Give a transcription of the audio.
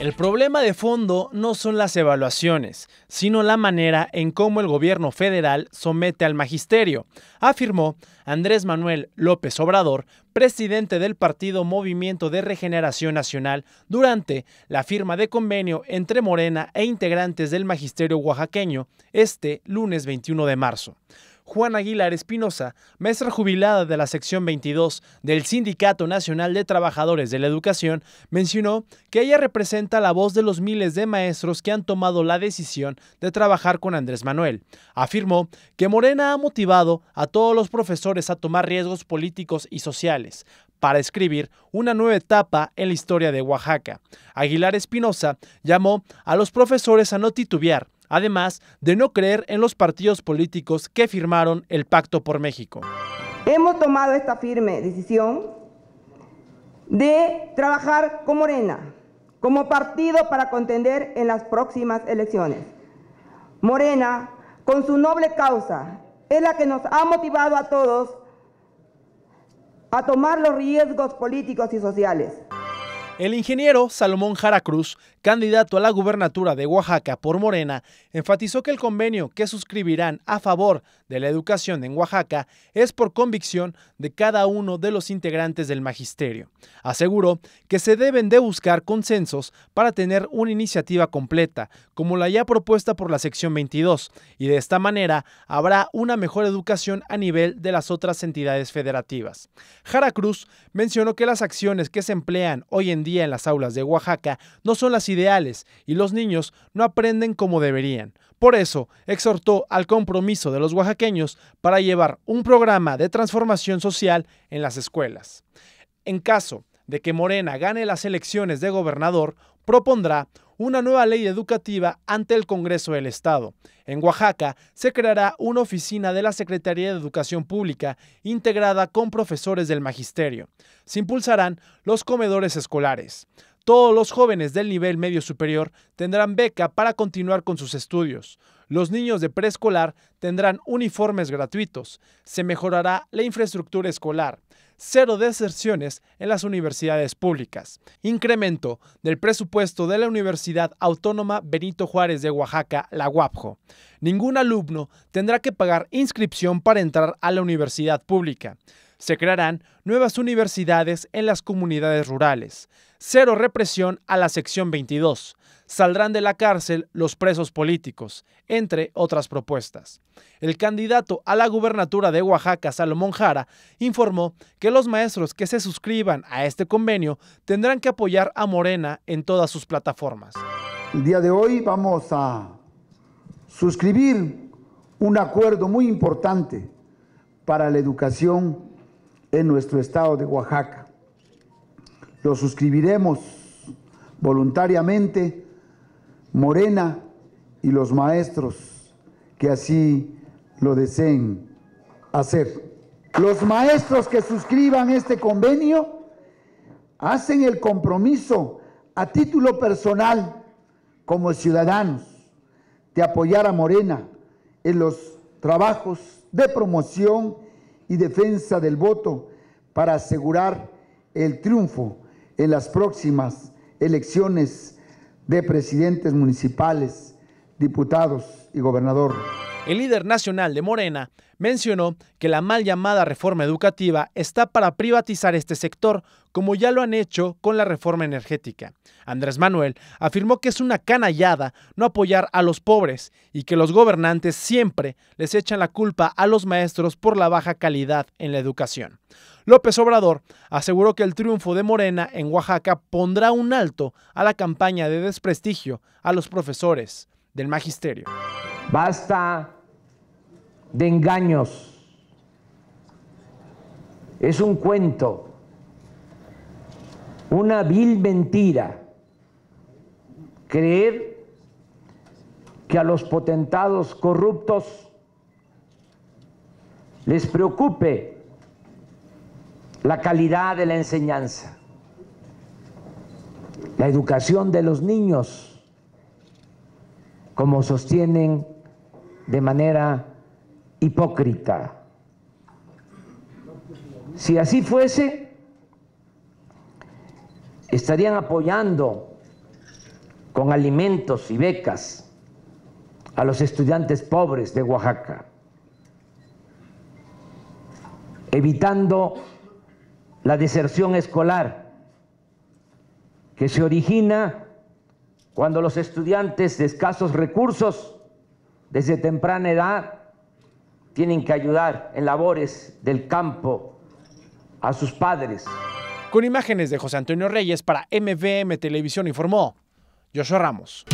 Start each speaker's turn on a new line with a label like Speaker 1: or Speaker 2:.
Speaker 1: El problema de fondo no son las evaluaciones, sino la manera en cómo el gobierno federal somete al magisterio, afirmó Andrés Manuel López Obrador, presidente del partido Movimiento de Regeneración Nacional, durante la firma de convenio entre Morena e integrantes del magisterio oaxaqueño este lunes 21 de marzo. Juan Aguilar Espinosa, maestra jubilada de la sección 22 del Sindicato Nacional de Trabajadores de la Educación, mencionó que ella representa la voz de los miles de maestros que han tomado la decisión de trabajar con Andrés Manuel. Afirmó que Morena ha motivado a todos los profesores a tomar riesgos políticos y sociales para escribir una nueva etapa en la historia de Oaxaca. Aguilar Espinosa llamó a los profesores a no titubear además de no creer en los partidos políticos que firmaron el Pacto por México.
Speaker 2: Hemos tomado esta firme decisión de trabajar con Morena como partido para contender en las próximas elecciones. Morena, con su noble causa, es la que nos ha motivado a todos a tomar los riesgos políticos y sociales.
Speaker 1: El ingeniero Salomón Jara Cruz, candidato a la gubernatura de Oaxaca por Morena, enfatizó que el convenio que suscribirán a favor de la educación en Oaxaca es por convicción de cada uno de los integrantes del magisterio. Aseguró que se deben de buscar consensos para tener una iniciativa completa, como la ya propuesta por la sección 22, y de esta manera habrá una mejor educación a nivel de las otras entidades federativas. Jara Cruz mencionó que las acciones que se emplean hoy en día en las aulas de Oaxaca no son las ideales y los niños no aprenden como deberían. Por eso, exhortó al compromiso de los oaxaqueños para llevar un programa de transformación social en las escuelas. En caso de que Morena gane las elecciones de gobernador, propondrá una nueva ley educativa ante el Congreso del Estado. En Oaxaca se creará una oficina de la Secretaría de Educación Pública integrada con profesores del magisterio. Se impulsarán los comedores escolares. Todos los jóvenes del nivel medio superior tendrán beca para continuar con sus estudios. Los niños de preescolar tendrán uniformes gratuitos. Se mejorará la infraestructura escolar. Cero deserciones en las universidades públicas. Incremento del presupuesto de la Universidad Autónoma Benito Juárez de Oaxaca, la UAPJO. Ningún alumno tendrá que pagar inscripción para entrar a la universidad pública. Se crearán nuevas universidades en las comunidades rurales. Cero represión a la sección 22. Saldrán de la cárcel los presos políticos, entre otras propuestas. El candidato a la gubernatura de Oaxaca, Salomón Jara, informó que los maestros que se suscriban a este convenio tendrán que apoyar a Morena en todas sus plataformas.
Speaker 3: El día de hoy vamos a suscribir un acuerdo muy importante para la educación en nuestro estado de Oaxaca. Lo suscribiremos voluntariamente Morena y los maestros que así lo deseen hacer. Los maestros que suscriban este convenio hacen el compromiso a título personal como ciudadanos de apoyar a Morena en los trabajos de promoción y defensa del voto para asegurar el triunfo en las próximas elecciones de presidentes municipales, diputados y gobernador.
Speaker 1: El líder nacional de Morena mencionó que la mal llamada reforma educativa está para privatizar este sector, como ya lo han hecho con la reforma energética. Andrés Manuel afirmó que es una canallada no apoyar a los pobres y que los gobernantes siempre les echan la culpa a los maestros por la baja calidad en la educación. López Obrador aseguró que el triunfo de Morena en Oaxaca pondrá un alto a la campaña de desprestigio a los profesores del magisterio. Basta de engaños.
Speaker 2: Es un cuento, una vil mentira. Creer que a los potentados corruptos les preocupe la calidad de la enseñanza, la educación de los niños, como sostienen de manera hipócrita. Si así fuese, estarían apoyando con alimentos y becas a los estudiantes pobres de Oaxaca, evitando la deserción escolar que se origina cuando los estudiantes de escasos recursos desde temprana edad tienen que ayudar en labores
Speaker 1: del campo a sus padres. Con imágenes de José Antonio Reyes para MVM Televisión informó Joshua Ramos.